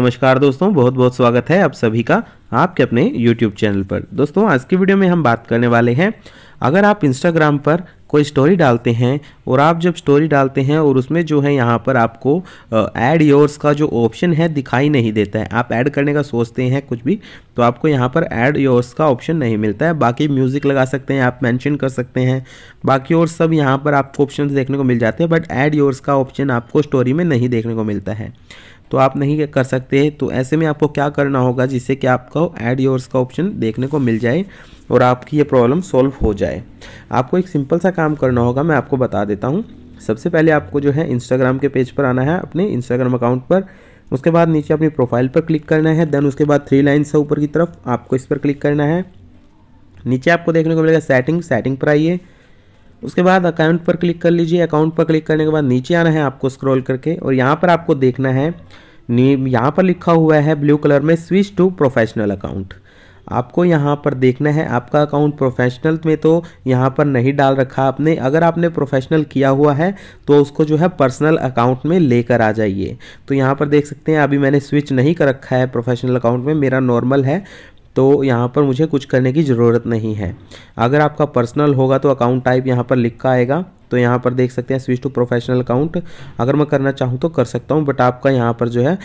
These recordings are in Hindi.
नमस्कार दोस्तों बहुत बहुत स्वागत है आप सभी का आपके अपने YouTube चैनल पर दोस्तों आज की वीडियो में हम बात करने वाले हैं अगर आप Instagram पर कोई स्टोरी डालते हैं और आप जब स्टोरी डालते हैं और उसमें जो है यहाँ पर आपको ऐड योर्स का जो ऑप्शन है दिखाई नहीं देता है आप ऐड करने का सोचते हैं कुछ भी तो आपको यहाँ पर ऐड योर्स का ऑप्शन नहीं मिलता है बाकी म्यूज़िक लगा सकते हैं आप मेंशन कर सकते हैं बाकी और सब यहाँ पर आपको ऑप्शन देखने को मिल जाते हैं बट ऐड योर्स का ऑप्शन आपको स्टोरी में नहीं देखने को मिलता है तो आप नहीं कर सकते तो ऐसे में आपको क्या करना होगा जिससे कि आपको ऐड योर्स का ऑप्शन देखने को मिल जाए और आपकी ये प्रॉब्लम सॉल्व हो जाए आपको एक सिंपल सा काम करना होगा मैं आपको बता देता हूँ सबसे पहले आपको जो है इंस्टाग्राम के पेज पर आना है अपने इंस्टाग्राम अकाउंट पर उसके बाद नीचे अपनी प्रोफाइल पर क्लिक करना है देन उसके बाद थ्री लाइन्स है ऊपर की तरफ आपको इस पर क्लिक करना है नीचे आपको देखने को मिलेगा सेटिंग सेटिंग पर आइए उसके बाद अकाउंट पर क्लिक कर लीजिए अकाउंट पर क्लिक करने के बाद नीचे आना है आपको स्क्रॉल करके और यहाँ पर आपको देखना है यहाँ पर लिखा हुआ है ब्लू कलर में स्विच टू प्रोफेशनल अकाउंट आपको यहाँ पर देखना है आपका अकाउंट प्रोफेशनल में तो यहाँ पर नहीं डाल रखा आपने अगर आपने प्रोफेशनल किया हुआ है तो उसको जो है पर्सनल अकाउंट में लेकर आ जाइए तो यहाँ पर देख सकते हैं अभी मैंने स्विच नहीं कर रखा है प्रोफेशनल अकाउंट में मेरा नॉर्मल है तो यहाँ पर मुझे कुछ करने की ज़रूरत नहीं है अगर आपका पर्सनल होगा तो अकाउंट टाइप यहाँ पर लिखा आएगा तो यहाँ पर देख सकते हैं स्विच टू प्रोफेशनल अकाउंट अगर मैं करना चाहूँ तो कर सकता हूँ बट आपका यहाँ पर जो है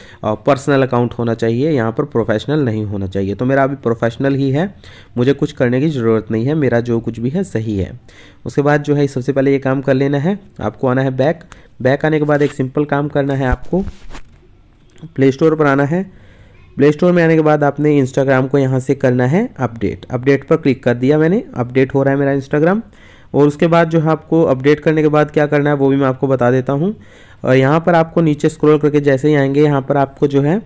पर्सनल अकाउंट होना चाहिए यहाँ पर प्रोफेशनल नहीं होना चाहिए तो मेरा अभी प्रोफेशनल ही है मुझे कुछ करने की ज़रूरत नहीं है मेरा जो कुछ भी है सही है उसके बाद जो है सबसे पहले ये काम कर लेना है आपको आना है बैक बैक आने के बाद एक सिंपल काम करना है आपको प्ले स्टोर पर आना है प्ले स्टोर में आने के बाद आपने इंस्टाग्राम को यहाँ से करना है अपडेट अपडेट पर क्लिक कर दिया मैंने अपडेट हो रहा है मेरा इंस्टाग्राम और उसके बाद जो है आपको अपडेट करने के बाद क्या करना है वो भी मैं आपको बता देता हूँ और यहाँ पर आपको नीचे स्क्रॉल करके जैसे ही आएंगे यहाँ पर आपको जो है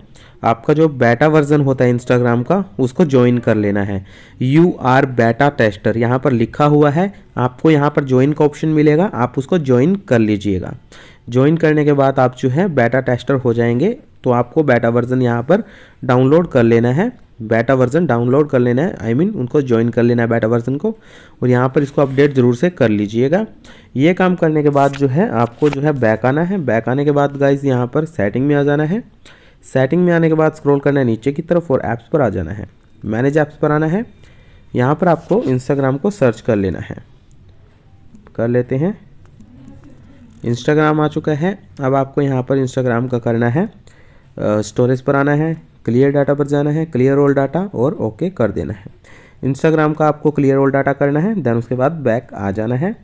आपका जो बेटा वर्जन होता है इंस्टाग्राम का उसको ज्वाइन कर लेना है यू आर बेटा टेस्टर यहाँ पर लिखा हुआ है आपको यहाँ पर ज्वाइन का ऑप्शन मिलेगा आप उसको ज्वाइन कर लीजिएगा ज्वाइन करने के बाद आप जो है बेटा टेस्टर हो जाएंगे तो आपको बैटा वर्जन यहाँ पर डाउनलोड कर लेना है बैटा वर्जन डाउनलोड कर लेना है आई I मीन mean, उनको ज्वाइन कर लेना है बैटा वर्जन को और यहाँ पर इसको अपडेट ज़रूर से कर लीजिएगा ये काम करने के बाद जो है आपको जो है बैक आना है बैक आने के बाद गाइज यहाँ पर सेटिंग में आ जाना है सेटिंग में आने के बाद स्क्रॉल करना है नीचे की तरफ और ऐप्स पर आ जाना है मैनेज ऐप्स पर आना है यहाँ पर आपको इंस्टाग्राम को सर्च कर लेना है कर लेते हैं इंस्टाग्राम आ चुका है अब आपको यहाँ पर इंस्टाग्राम का करना है स्टोरेज पर आना है क्लियर डाटा पर जाना है क्लियर ऑल डाटा और ओके कर देना है इंस्टाग्राम का आपको क्लियर ऑल डाटा करना है देन उसके बाद बैक आ जाना है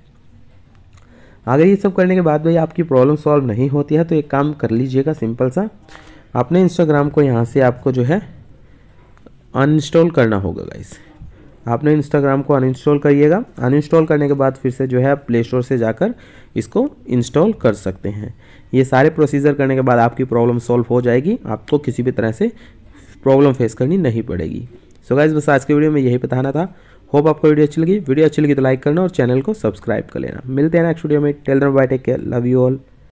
अगर ये सब करने के बाद भाई आपकी प्रॉब्लम सॉल्व नहीं होती है तो एक काम कर लीजिएगा सिंपल सा आपने इंस्टाग्राम को यहाँ से आपको जो है अनइंस्टॉल करना होगा इसे आपने इंस्टाग्राम को अनइंस्टॉल करिएगा अनइंस्टॉल करने के बाद फिर से जो है आप प्ले स्टोर से जाकर इसको इंस्टॉल कर सकते हैं ये सारे प्रोसीजर करने के बाद आपकी प्रॉब्लम सॉल्व हो जाएगी आपको किसी भी तरह से प्रॉब्लम फेस करनी नहीं पड़ेगी सो गाइज बस आज के वीडियो में यही बताना था होप आपको वीडियो अच्छी लगी वीडियो अच्छी लगी तो लाइक करना और चैनल को सब्सक्राइब कर लेना मिलते हैं नेक्स्ट वीडियो में later bye take care love you all